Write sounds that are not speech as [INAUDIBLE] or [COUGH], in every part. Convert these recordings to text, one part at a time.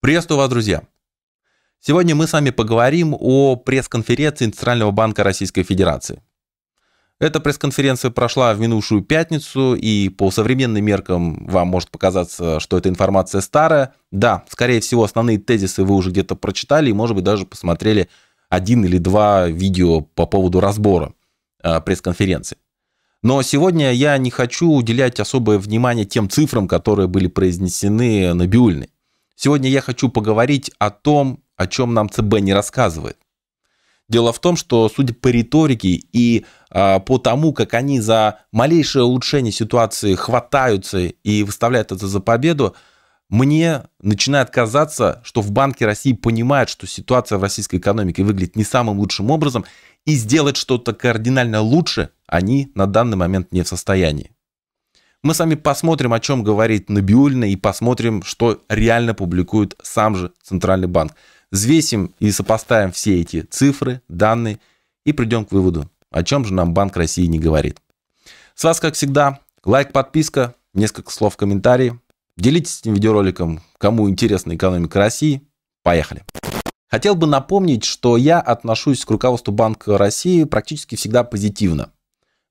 Приветствую вас, друзья! Сегодня мы с вами поговорим о пресс-конференции Центрального банка Российской Федерации. Эта пресс-конференция прошла в минувшую пятницу, и по современным меркам вам может показаться, что эта информация старая. Да, скорее всего, основные тезисы вы уже где-то прочитали и, может быть, даже посмотрели один или два видео по поводу разбора а, пресс-конференции. Но сегодня я не хочу уделять особое внимание тем цифрам, которые были произнесены на Биульной. Сегодня я хочу поговорить о том, о чем нам ЦБ не рассказывает. Дело в том, что, судя по риторике и э, по тому, как они за малейшее улучшение ситуации хватаются и выставляют это за победу, мне начинает казаться, что в Банке России понимают, что ситуация в российской экономике выглядит не самым лучшим образом, и сделать что-то кардинально лучше они на данный момент не в состоянии. Мы с вами посмотрим, о чем говорит Набиулина и посмотрим, что реально публикует сам же Центральный банк. Взвесим и сопоставим все эти цифры, данные и придем к выводу, о чем же нам Банк России не говорит. С вас, как всегда, лайк, подписка, несколько слов в комментарии. Делитесь этим видеороликом, кому интересна экономика России. Поехали! Хотел бы напомнить, что я отношусь к руководству Банка России практически всегда позитивно.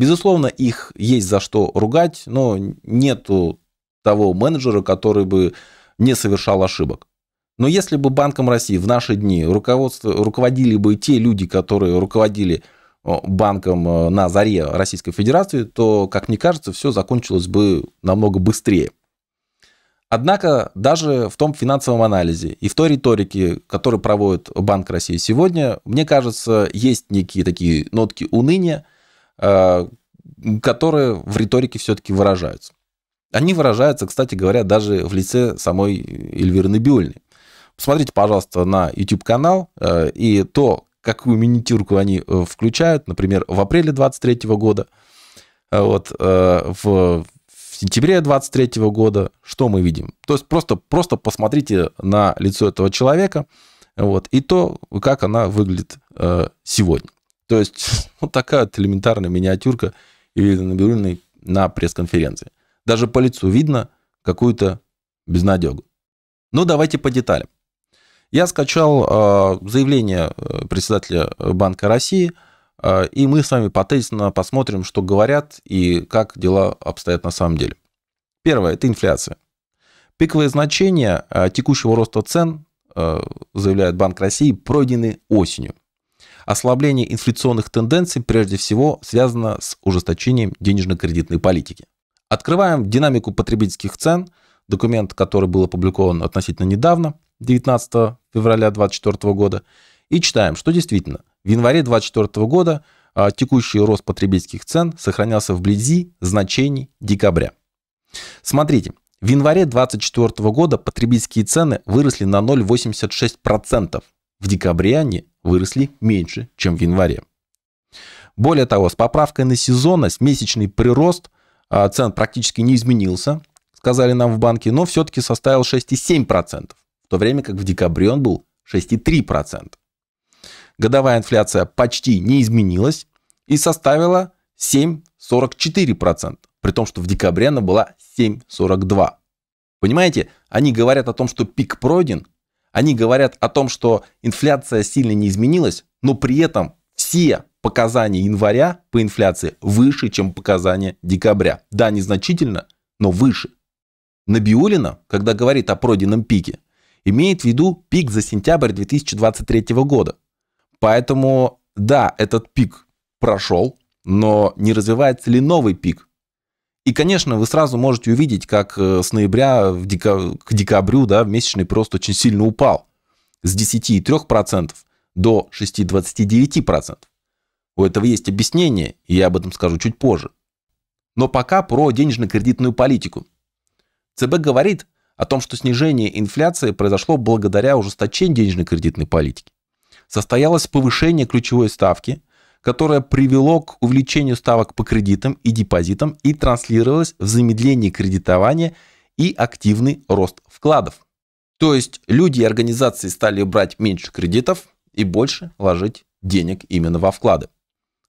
Безусловно, их есть за что ругать, но нету того менеджера, который бы не совершал ошибок. Но если бы Банком России в наши дни руководство, руководили бы те люди, которые руководили банком э, на заре Российской Федерации, то, как мне кажется, все закончилось бы намного быстрее. Однако даже в том финансовом анализе и в той риторике, которую проводит Банк России сегодня, мне кажется, есть некие такие нотки уныния, Э, которые в риторике все-таки выражаются. Они выражаются, кстати говоря, даже в лице самой Эльвиры Набиульны. Посмотрите, пожалуйста, на YouTube-канал э, и то, какую миниатюрку они э, включают, например, в апреле 23 года, вот, в сентябре 23 года, что мы видим? То есть просто, просто посмотрите на лицо этого человека, вот, и то, как она выглядит сегодня. То есть [LAUGHS] вот такая вот элементарная миниатюрка Елены Набиулиной на пресс-конференции. Даже по лицу видно какую-то безнадегу. Но ну, давайте по деталям. Я скачал э, заявление э, председателя Банка России, э, и мы с вами потезисно посмотрим, что говорят и как дела обстоят на самом деле. Первое – это инфляция. Пиковые значения э, текущего роста цен, э, заявляет Банк России, пройдены осенью. Ослабление инфляционных тенденций прежде всего связано с ужесточением денежно-кредитной политики. Открываем динамику потребительских цен, документ, который был опубликован относительно недавно, 19 февраля 2024 года, и читаем, что действительно в январе 2024 года а, текущий рост потребительских цен сохранялся вблизи значений декабря. Смотрите, в январе 2024 года потребительские цены выросли на 0,86%. В декабре они выросли меньше, чем в январе. Более того, с поправкой на сезонность месячный прирост а, цен практически не изменился, сказали нам в банке, но все-таки составил 6,7%, в то время как в декабре он был 6,3%. Годовая инфляция почти не изменилась и составила 7,44%, при том, что в декабре она была 7,42%. Понимаете, они говорят о том, что пик пройден, они говорят о том, что инфляция сильно не изменилась, но при этом все показания января по инфляции выше, чем показания декабря. Да, незначительно, но выше. Набиулина, когда говорит о пройденном пике, имеет в виду пик за сентябрь 2023 года. Поэтому, да, этот пик прошел, но не развивается ли новый пик? И, конечно, вы сразу можете увидеть, как э, с ноября в дека... к декабрю да, месячный прирост очень сильно упал с 10,3% до 6,29%. У этого есть объяснение, и я об этом скажу чуть позже. Но пока про денежно-кредитную политику. ЦБ говорит о том, что снижение инфляции произошло благодаря ужесточению денежно-кредитной политики. Состоялось повышение ключевой ставки – которое привело к увеличению ставок по кредитам и депозитам и транслировалось в замедлении кредитования и активный рост вкладов. То есть люди и организации стали брать меньше кредитов и больше вложить денег именно во вклады.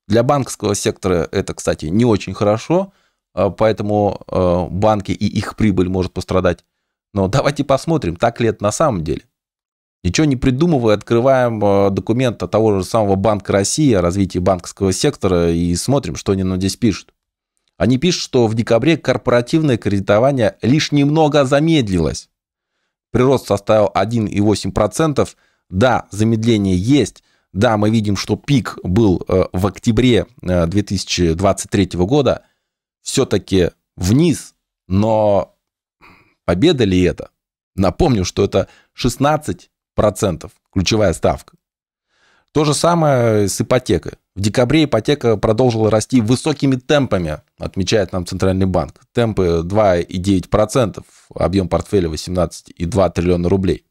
Для банковского сектора это, кстати, не очень хорошо, а, поэтому а, банки и их прибыль может пострадать. Но давайте посмотрим, так ли это на самом деле. Ничего не придумывая, открываем э, документ от того же самого Банка России о развитии банковского сектора и смотрим, что они нам здесь пишут. Они пишут, что в декабре корпоративное кредитование лишь немного замедлилось. Прирост составил 1,8%. Да, замедление есть. Да, мы видим, что пик был э, в октябре 2023 э, года. Все-таки вниз, но победа ли это? Напомню, что это 16 процентов. Ключевая ставка. То же самое с ипотекой. В декабре ипотека продолжила расти высокими темпами, отмечает нам Центральный банк. Темпы 2,9%, объем портфеля 18,2 триллиона рублей.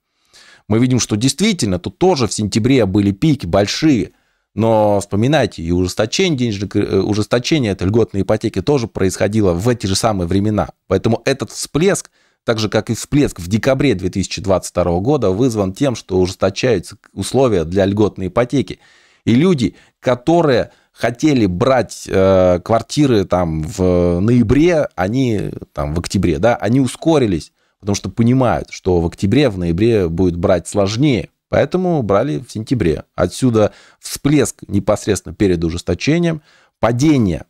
Мы видим, что действительно тут тоже в сентябре были пики большие, но вспоминайте, и ужесточение, денежных, э, ужесточение этой льготной ипотеки тоже происходило в эти же самые времена. Поэтому этот всплеск – так же как и всплеск в декабре 2022 года, вызван тем, что ужесточаются условия для льготной ипотеки. И люди, которые хотели брать э, квартиры там в э, ноябре, они там в октябре, да, они ускорились, потому что понимают, что в октябре, в ноябре будет брать сложнее, поэтому брали в сентябре. Отсюда всплеск непосредственно перед ужесточением, падение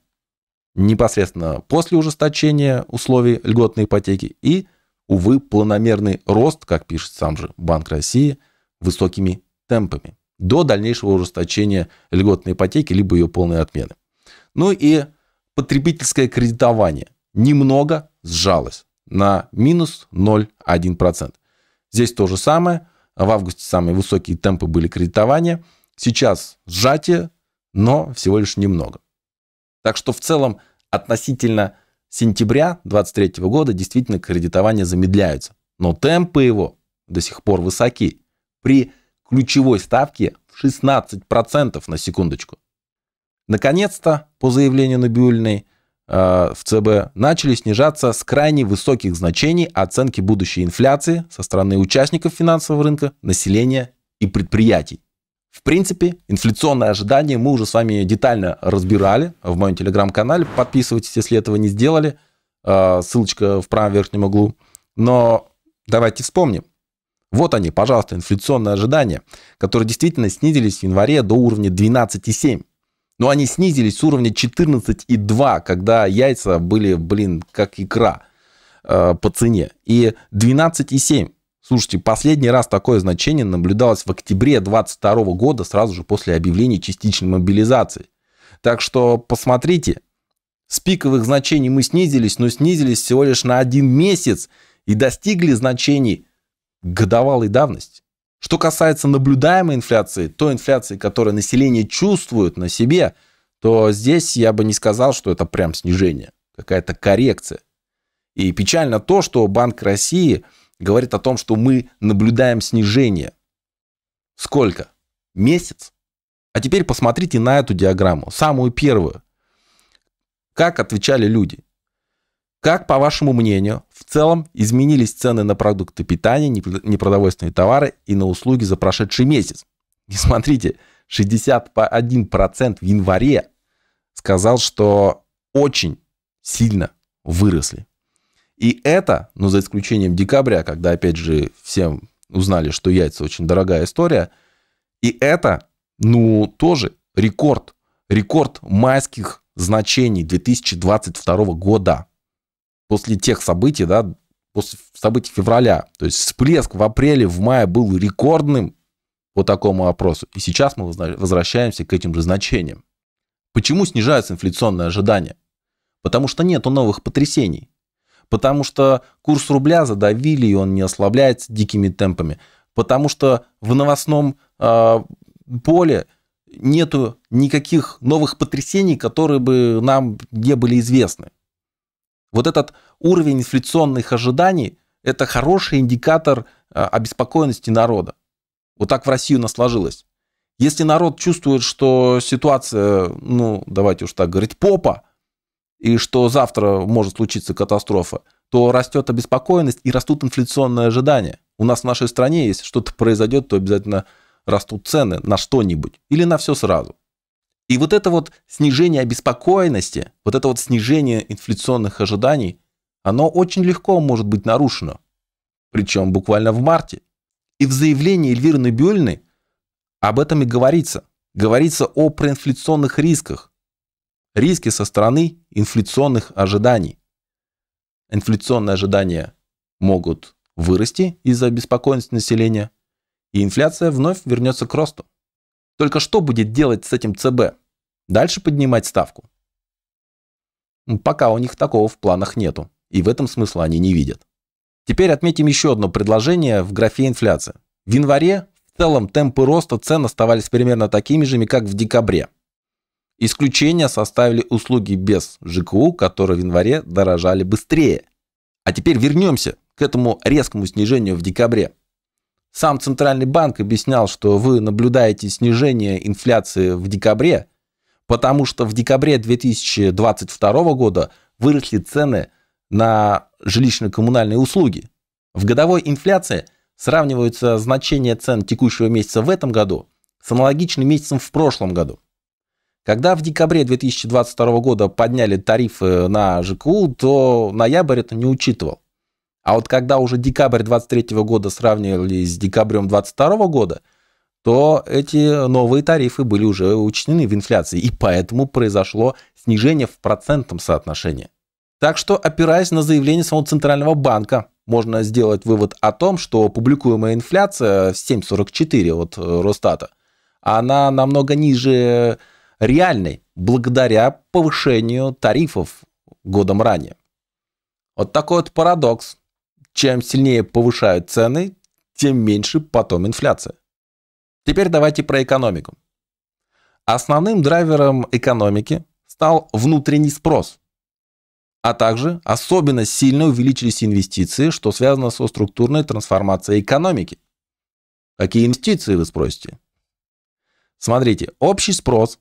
непосредственно после ужесточения условий льготной ипотеки и Увы, планомерный рост, как пишет сам же Банк России, высокими темпами до дальнейшего ужесточения льготной ипотеки либо ее полной отмены. Ну и потребительское кредитование немного сжалось на минус 0,1%. Здесь то же самое. В августе самые высокие темпы были кредитования. Сейчас сжатие, но всего лишь немного. Так что в целом относительно сентября 2023 года действительно кредитования замедляются, но темпы его до сих пор высоки. При ключевой ставке в 16% на секундочку. Наконец-то, по заявлению Набиульной, э, в ЦБ начали снижаться с крайне высоких значений оценки будущей инфляции со стороны участников финансового рынка, населения и предприятий. В принципе, инфляционные ожидания мы уже с вами детально разбирали в моем телеграм-канале. Подписывайтесь, если этого не сделали. А, ссылочка в правом верхнем углу. Но давайте вспомним. Вот они, пожалуйста, инфляционные ожидания, которые действительно снизились в январе до уровня 12,7. Но они снизились с уровня 14,2, когда яйца были, блин, как икра а, по цене. И 12,7 Слушайте, последний раз такое значение наблюдалось в октябре 2022 года, сразу же после объявления частичной мобилизации. Так что посмотрите, с пиковых значений мы снизились, но снизились всего лишь на один месяц и достигли значений годовалой давности. Что касается наблюдаемой инфляции, той инфляции, которую население чувствует на себе, то здесь я бы не сказал, что это прям снижение, какая-то коррекция. И печально то, что Банк России – говорит о том, что мы наблюдаем снижение. Сколько? Месяц? А теперь посмотрите на эту диаграмму, самую первую. Как отвечали люди? Как, по вашему мнению, в целом изменились цены на продукты питания, непродовольственные товары и на услуги за прошедший месяц? И смотрите, 61% в январе сказал, что очень сильно выросли. И это, ну, за исключением декабря, когда, опять же, всем узнали, что яйца очень дорогая история, и это, ну, тоже рекорд, рекорд майских значений 2022 года. После тех событий, да, после событий февраля. То есть всплеск в апреле, в мае был рекордным по такому опросу. И сейчас мы возвращаемся к этим же значениям. Почему снижаются инфляционные ожидания? Потому что нет новых потрясений. Потому что курс рубля задавили, и он не ослабляется дикими темпами. Потому что в новостном э, поле нету никаких новых потрясений, которые бы нам не были известны. Вот этот уровень инфляционных ожиданий – это хороший индикатор а, обеспокоенности народа. Вот так в России у нас сложилось. Если народ чувствует, что ситуация, ну, давайте уж так говорить, попа – и что завтра может случиться катастрофа, то растет обеспокоенность и растут инфляционные ожидания. У нас в нашей стране, если что-то произойдет, то обязательно растут цены на что-нибудь или на все сразу. И вот это вот снижение обеспокоенности, вот это вот снижение инфляционных ожиданий, оно очень легко может быть нарушено. Причем буквально в марте. И в заявлении Эльвиры Набиулиной об этом и говорится. Говорится о проинфляционных рисках, риски со стороны инфляционных ожиданий. Инфляционные ожидания могут вырасти из-за обеспокоенности населения, и инфляция вновь вернется к росту. Только что будет делать с этим ЦБ? Дальше поднимать ставку? Пока у них такого в планах нету, и в этом смысла они не видят. Теперь отметим еще одно предложение в графе инфляция. В январе в целом темпы роста цен оставались примерно такими же, как в декабре – Исключение составили услуги без ЖКУ, которые в январе дорожали быстрее. А теперь вернемся к этому резкому снижению в декабре. Сам Центральный банк объяснял, что вы наблюдаете снижение инфляции в декабре, потому что в декабре 2022 года выросли цены на жилищно-коммунальные услуги. В годовой инфляции сравниваются значения цен текущего месяца в этом году с аналогичным месяцем в прошлом году. Когда в декабре 2022 года подняли тарифы на ЖКУ, то ноябрь это не учитывал. А вот когда уже декабрь 2023 года сравнивали с декабрем 2022 года, то эти новые тарифы были уже учтены в инфляции, и поэтому произошло снижение в процентном соотношении. Так что, опираясь на заявление самого Центрального банка, можно сделать вывод о том, что публикуемая инфляция в 7,44 от э, Росстата, она намного ниже реальной благодаря повышению тарифов годом ранее. Вот такой вот парадокс. Чем сильнее повышают цены, тем меньше потом инфляция. Теперь давайте про экономику. Основным драйвером экономики стал внутренний спрос, а также особенно сильно увеличились инвестиции, что связано со структурной трансформацией экономики. Какие инвестиции, вы спросите? Смотрите, общий спрос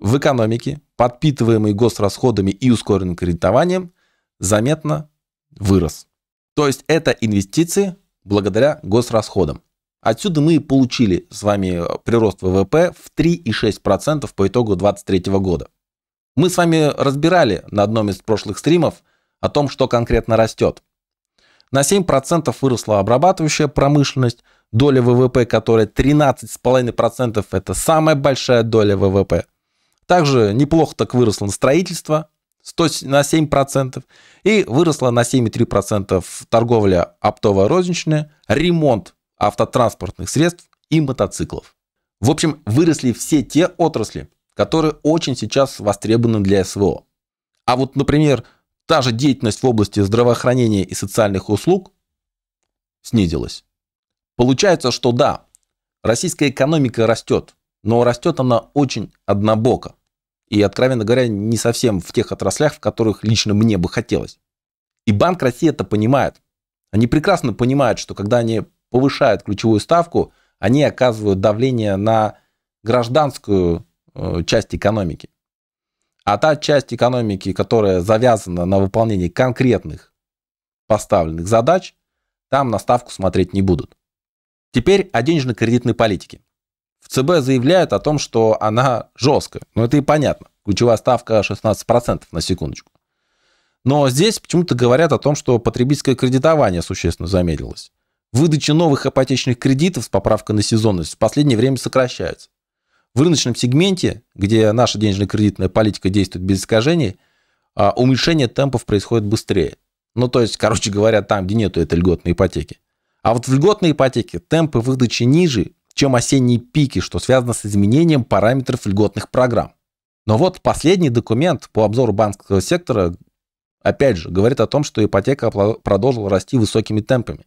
в экономике, подпитываемый госрасходами и ускоренным кредитованием, заметно вырос. То есть это инвестиции благодаря госрасходам. Отсюда мы получили с вами э, прирост ВВП в 3,6% по итогу 2023 года. Мы с вами разбирали на одном из прошлых стримов о том, что конкретно растет. На 7% выросла обрабатывающая промышленность, доля ВВП, которая 13,5% это самая большая доля ВВП – также неплохо так выросло на строительство 100, на 7%. И выросла на 7,3% торговля оптовая розничная, ремонт автотранспортных средств и мотоциклов. В общем, выросли все те отрасли, которые очень сейчас востребованы для СВО. А вот, например, та же деятельность в области здравоохранения и социальных услуг снизилась. Получается, что да, российская экономика растет, но растет она очень однобоко и, откровенно говоря, не совсем в тех отраслях, в которых лично мне бы хотелось. И Банк России это понимает. Они прекрасно понимают, что когда они повышают ключевую ставку, они оказывают давление на гражданскую э, часть экономики. А та часть экономики, которая завязана на выполнении конкретных поставленных задач, там на ставку смотреть не будут. Теперь о денежно-кредитной политике. ЦБ заявляет о том, что она жесткая. Ну это и понятно. Ключевая ставка 16% на секундочку. Но здесь почему-то говорят о том, что потребительское кредитование существенно замедлилось. Выдача новых ипотечных кредитов с поправкой на сезонность в последнее время сокращается. В рыночном сегменте, где наша денежно-кредитная политика действует без искажений, а, уменьшение темпов происходит быстрее. Ну, то есть, короче говоря, там, где нету этой льготной ипотеки. А вот в льготной ипотеке темпы выдачи ниже, чем осенние пики, что связано с изменением параметров льготных программ. Но вот последний документ по обзору банковского сектора, опять же, говорит о том, что ипотека продолжила расти высокими темпами.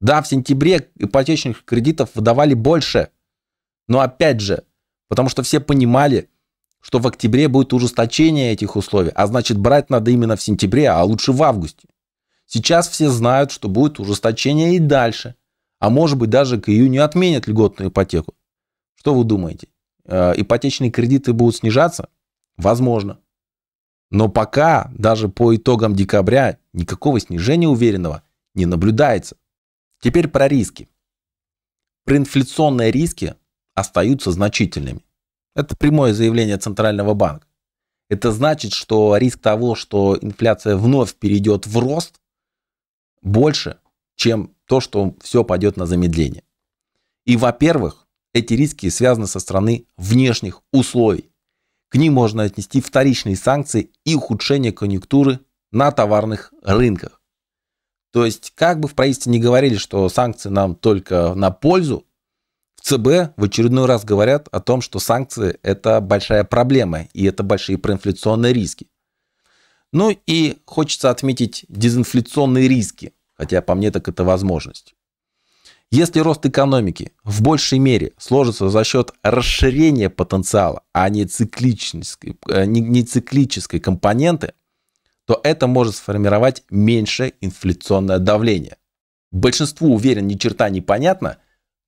Да, в сентябре ипотечных кредитов выдавали больше, но опять же, потому что все понимали, что в октябре будет ужесточение этих условий, а значит брать надо именно в сентябре, а лучше в августе. Сейчас все знают, что будет ужесточение и дальше – а может быть даже к июню отменят льготную ипотеку. Что вы думаете? Э, ипотечные кредиты будут снижаться? Возможно. Но пока даже по итогам декабря никакого снижения уверенного не наблюдается. Теперь про риски. Проинфляционные риски остаются значительными. Это прямое заявление Центрального банка. Это значит, что риск того, что инфляция вновь перейдет в рост, больше, чем то, что все пойдет на замедление. И, во-первых, эти риски связаны со стороны внешних условий. К ним можно отнести вторичные санкции и ухудшение конъюнктуры на товарных рынках. То есть, как бы в правительстве не говорили, что санкции нам только на пользу, в ЦБ в очередной раз говорят о том, что санкции – это большая проблема, и это большие проинфляционные риски. Ну и хочется отметить дезинфляционные риски – Хотя по мне так это возможность. Если рост экономики в большей мере сложится за счет расширения потенциала, а не циклической, э, не, циклической компоненты, то это может сформировать меньшее инфляционное давление. Большинству, уверен, ни черта не понятно,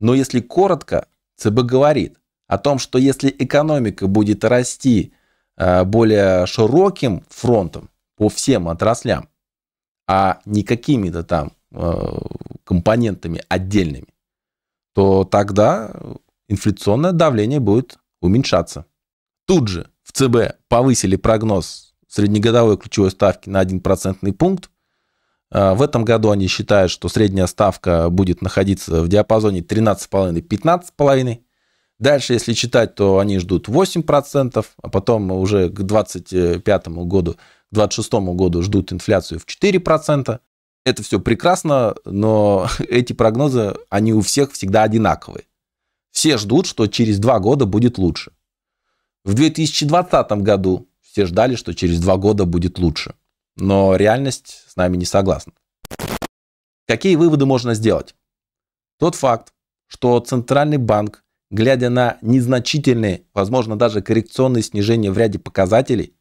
но если коротко, ЦБ говорит о том, что если экономика будет расти э, более широким фронтом по всем отраслям, а не какими-то там э, компонентами отдельными, то тогда инфляционное давление будет уменьшаться. Тут же в ЦБ повысили прогноз среднегодовой ключевой ставки на 1% пункт. Э, в этом году они считают, что средняя ставка будет находиться в диапазоне 13,5-15,5. Дальше, если читать, то они ждут 8%, а потом уже к 2025 году 2026 году ждут инфляцию в 4%. Это все прекрасно, но [LAUGHS] эти прогнозы, они у всех всегда одинаковые. Все ждут, что через два года будет лучше. В 2020 году все ждали, что через два года будет лучше. Но реальность с нами не согласна. Какие выводы можно сделать? Тот факт, что Центральный банк, глядя на незначительные, возможно, даже коррекционные снижения в ряде показателей,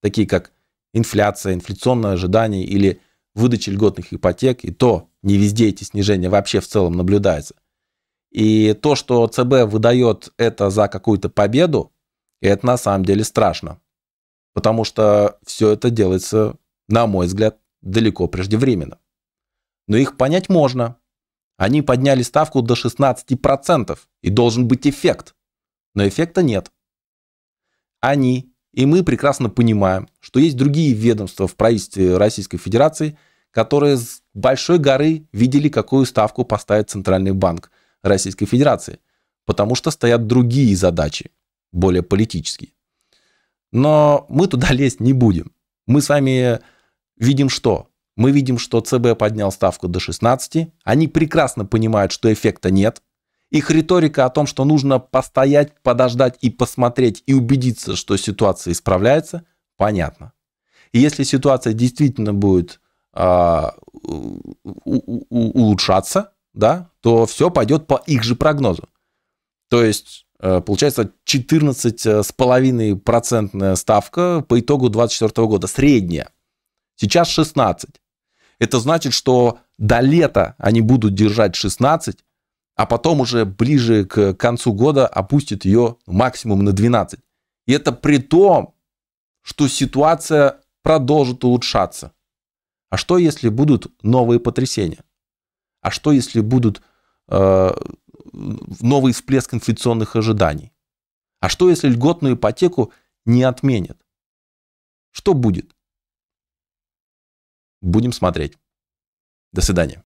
такие как инфляция, инфляционное ожидание или выдача льготных ипотек, и то не везде эти снижения вообще в целом наблюдаются. И то, что ЦБ выдает это за какую-то победу, это на самом деле страшно. Потому что все это делается, на мой взгляд, далеко преждевременно. Но их понять можно. Они подняли ставку до 16%, и должен быть эффект. Но эффекта нет. Они и мы прекрасно понимаем, что есть другие ведомства в правительстве Российской Федерации, которые с большой горы видели, какую ставку поставит Центральный банк Российской Федерации, потому что стоят другие задачи, более политические. Но мы туда [LAUGHS] лезть не будем. Мы с вами видим что? Мы видим, что ЦБ поднял ставку до 16, они прекрасно понимают, что эффекта нет, их риторика о том, что нужно постоять, подождать и посмотреть и убедиться, что ситуация исправляется, понятно. И если ситуация действительно будет а, у, у, улучшаться, да, то все пойдет по их же прогнозу. То есть э, получается 14,5% ставка по итогу 2024 года, средняя. Сейчас 16. Это значит, что до лета они будут держать 16, а потом уже ближе к концу года опустит ее максимум на 12. И это при том, что ситуация продолжит улучшаться. А что, если будут новые потрясения? А что, если будут э, новый всплеск инфляционных ожиданий? А что, если льготную ипотеку не отменят? Что будет? Будем смотреть. До свидания.